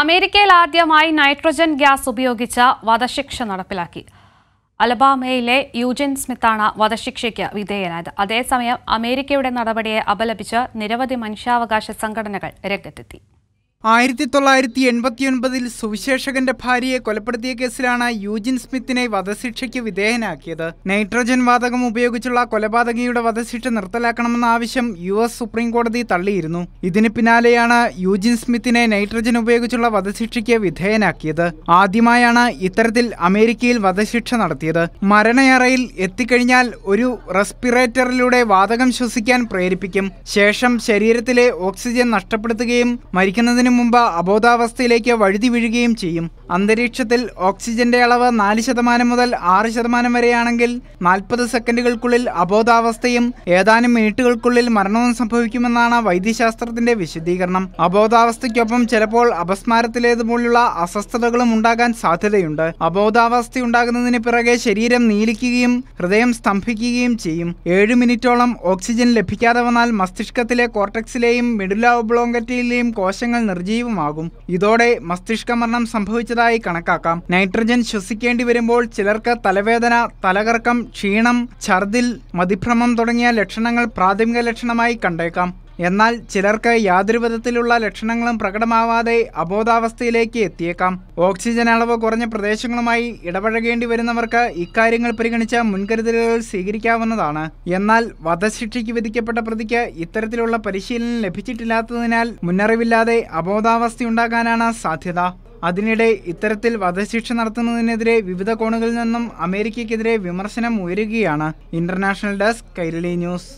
അമേരിക്കയിൽ ആദ്യമായി nitrogen gas ഉപയോഗിച്ച വധശിക്ഷ നടപ്പിലാക്കി അലബാമയിലെ യൂജൻ സ്മിത്താണ് വധശിക്ഷയ്ക്ക് വിധേയനായത് അതേസമയം അമേരിക്കയുടെ നടപടിയെ അപലപിച്ച് നിരവധി മനുഷ്യാവകാശ സംഘടനകൾ രംഗത്തെത്തി ആയിരത്തി തൊള്ളായിരത്തി എൺപത്തിയൊൻപതിൽ സുവിശേഷകന്റെ ഭാര്യയെ കൊലപ്പെടുത്തിയ കേസിലാണ് യൂജിൻ സ്മിത്തിനെ വധശിക്ഷയ്ക്ക് വിധേയനാക്കിയത് നൈട്രജൻ വാതകം ഉപയോഗിച്ചുള്ള കൊലപാതകിയുടെ വധശിക്ഷ നിർത്തലാക്കണമെന്ന ആവശ്യം യു എസ് സുപ്രീം കോടതി തള്ളിയിരുന്നു ഇതിന് പിന്നാലെയാണ് യൂജിൻ സ്മിത്തിനെ നൈട്രജൻ ഉപയോഗിച്ചുള്ള വധശിക്ഷയ്ക്ക് വിധേയനാക്കിയത് ആദ്യമായാണ് ഇത്തരത്തിൽ അമേരിക്കയിൽ വധശിക്ഷ നടത്തിയത് മരണയറയിൽ എത്തിക്കഴിഞ്ഞാൽ ഒരു റെസ്പിറേറ്ററിലൂടെ വാതകം ശ്വസിക്കാൻ പ്രേരിപ്പിക്കും ശേഷം ശരീരത്തിലെ ഓക്സിജൻ നഷ്ടപ്പെടുത്തുകയും മരിക്കുന്നതിന് എത്തുന്നതിനു മുമ്പ് അബോധാവസ്ഥയിലേക്ക് വഴുതി വീഴുകയും ചെയ്യും അന്തരീക്ഷത്തിൽ ഓക്സിജന്റെ അളവ് നാല് ശതമാനം മുതൽ ആറ് ശതമാനം വരെയാണെങ്കിൽ നാൽപ്പത് സെക്കൻഡുകൾക്കുള്ളിൽ അബോധാവസ്ഥയും ഏതാനും മിനിറ്റുകൾക്കുള്ളിൽ മരണവും സംഭവിക്കുമെന്നാണ് വൈദ്യശാസ്ത്രത്തിന്റെ വിശദീകരണം അബോധാവസ്ഥയ്ക്കൊപ്പം ചിലപ്പോൾ അപസ്മാരത്തിലേതുപോലുള്ള അസ്വസ്ഥതകളും ഉണ്ടാകാൻ സാധ്യതയുണ്ട് ഉണ്ടാകുന്നതിന് പിറകെ ശരീരം നീലിക്കുകയും ഹൃദയം സ്തംഭിക്കുകയും ചെയ്യും ഏഴ് മിനിറ്റോളം ഓക്സിജൻ ലഭിക്കാതെ വന്നാൽ മസ്തിഷ്കത്തിലെ കോർട്ടക്സിലെയും മിഡുല ഒബ്ലോങ്കറ്റയിലെയും കോശങ്ങൾ നിർജീവമാകും ഇതോടെ മസ്തിഷ്കമരണം സംഭവിച്ചതായി കണക്കാക്കാം നൈട്രജൻ ശ്വസിക്കേണ്ടി വരുമ്പോൾ ചിലർക്ക് തലവേദന തലകറക്കം ക്ഷീണം ഛർദിൽ മതിഭ്രമം തുടങ്ങിയ ലക്ഷണങ്ങൾ പ്രാഥമിക ലക്ഷണമായി കണ്ടേക്കാം എന്നാൽ ചിലർക്ക് യാതൊരു വിധത്തിലുള്ള ലക്ഷണങ്ങളും പ്രകടമാവാതെ അബോധാവസ്ഥയിലേക്ക് എത്തിയേക്കാം ഓക്സിജൻ അളവ് കുറഞ്ഞ പ്രദേശങ്ങളുമായി ഇടപഴകേണ്ടി വരുന്നവർക്ക് ഇക്കാര്യങ്ങൾ പരിഗണിച്ച മുൻകരുതലുകൾ സ്വീകരിക്കാവുന്നതാണ് എന്നാൽ വധശിക്ഷയ്ക്ക് വിധിക്കപ്പെട്ട പ്രതിക്ക് ഇത്തരത്തിലുള്ള പരിശീലനം ലഭിച്ചിട്ടില്ലാത്തതിനാൽ മുന്നറിവില്ലാതെ അബോധാവസ്ഥയുണ്ടാകാനാണ് സാധ്യത അതിനിടെ ഇത്തരത്തിൽ വധശിക്ഷ നടത്തുന്നതിനെതിരെ വിവിധ കോണുകളിൽ നിന്നും അമേരിക്കയ്ക്കെതിരെ വിമർശനം ഉയരുകയാണ് ഇന്റർനാഷണൽ ഡെസ്ക് കൈരളി ന്യൂസ്